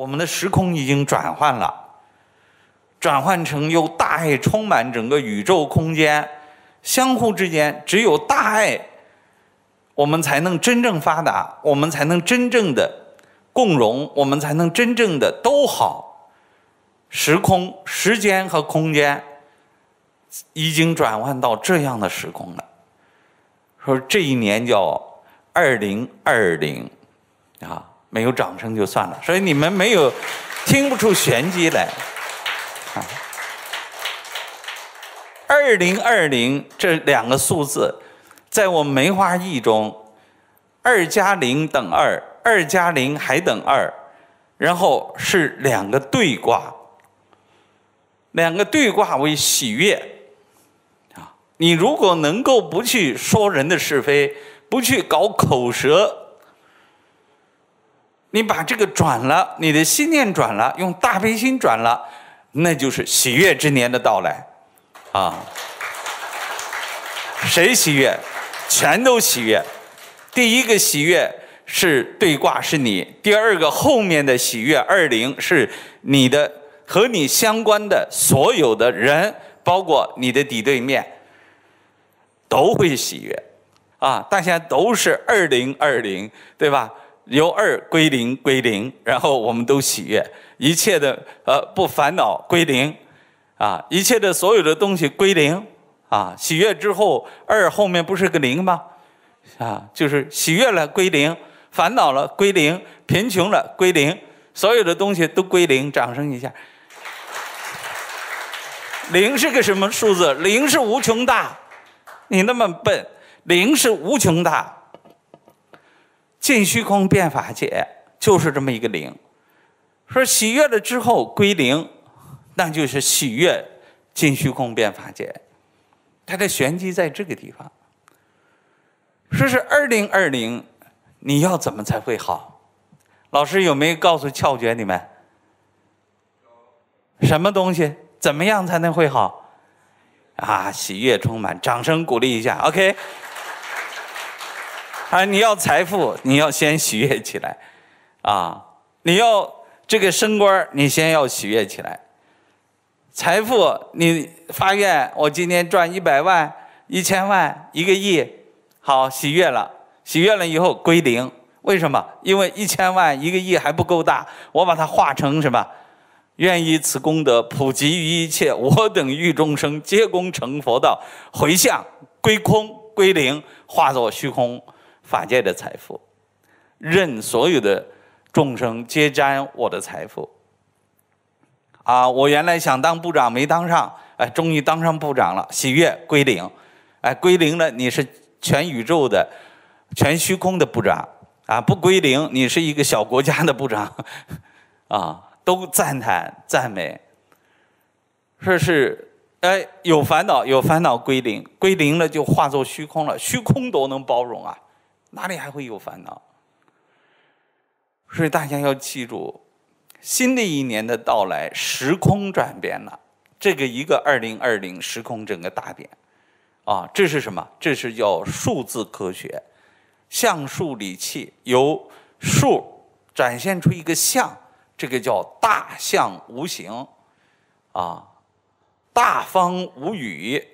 我们的时空已经转换了，转换成由大爱充满整个宇宙空间，相互之间只有大爱，我们才能真正发达，我们才能真正的共荣，我们才能真正的都好。时空时间和空间已经转换到这样的时空了，说这一年叫二零二零啊。没有掌声就算了，所以你们没有听不出玄机来。二零二零这两个数字，在我梅花易中，二加零等二，二加零还等二，然后是两个对卦，两个对卦为喜悦。啊，你如果能够不去说人的是非，不去搞口舌。你把这个转了，你的心念转了，用大悲心转了，那就是喜悦之年的到来，啊！谁喜悦？全都喜悦。第一个喜悦是对卦是你，第二个后面的喜悦二零是你的和你相关的所有的人，包括你的敌对面，都会喜悦，啊！大家都是二零二零，对吧？由二归零，归零，然后我们都喜悦，一切的呃不烦恼，归零，啊，一切的所有的东西归零，啊，喜悦之后，二后面不是个零吗？啊，就是喜悦了归零，烦恼了归零，贫穷了归零，所有的东西都归零，掌声一下。零是个什么数字？零是无穷大，你那么笨，零是无穷大。尽虚空变法界就是这么一个零，说喜悦了之后归零，那就是喜悦尽虚空变法界，它的玄机在这个地方。说是二零二零，你要怎么才会好？老师有没有告诉窍诀你们？什么东西？怎么样才能会好？啊！喜悦充满，掌声鼓励一下。OK。啊，你要财富，你要先喜悦起来，啊，你要这个升官儿，你先要喜悦起来。财富，你发愿，我今天赚一百万、一千万、一个亿，好，喜悦了，喜悦了以后归零，为什么？因为一千万、一个亿还不够大，我把它化成什么？愿以此功德普及于一切，我等欲众生皆功成佛道，回向归空归零，化作虚空。法界的财富，任所有的众生皆沾我的财富。啊，我原来想当部长没当上，哎，终于当上部长了，喜悦归零，哎，归零了，你是全宇宙的、全虚空的部长啊！不归零，你是一个小国家的部长啊！都赞叹赞美，说是哎，有烦恼，有烦恼归零，归零了就化作虚空了，虚空都能包容啊！哪里还会有烦恼？所以大家要记住，新的一年的到来，时空转变了。这个一个二零二零时空整个大变，啊，这是什么？这是叫数字科学，像数理气，由数展现出一个象，这个叫大象无形，啊，大方无语，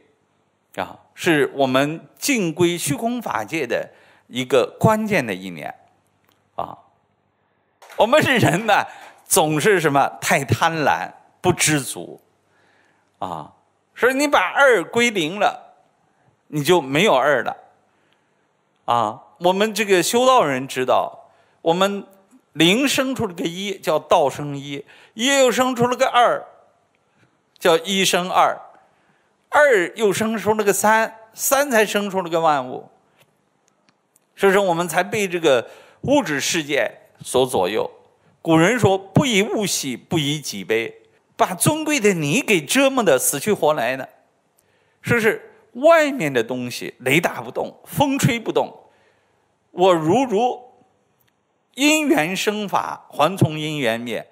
啊，是我们进归虚空法界的。一个关键的一年，啊，我们是人呢，总是什么太贪婪、不知足，啊，所以你把二归零了，你就没有二了，啊，我们这个修道人知道，我们零生出了个一，叫道生一，一又生出了个二，叫一生二，二又生出了个三，三才生出了个万物。所以说，我们才被这个物质世界所左右。古人说：“不以物喜，不以己悲。”把尊贵的你给折磨的死去活来的，说是外面的东西雷打不动，风吹不动。我如如因缘生法，还从因缘灭。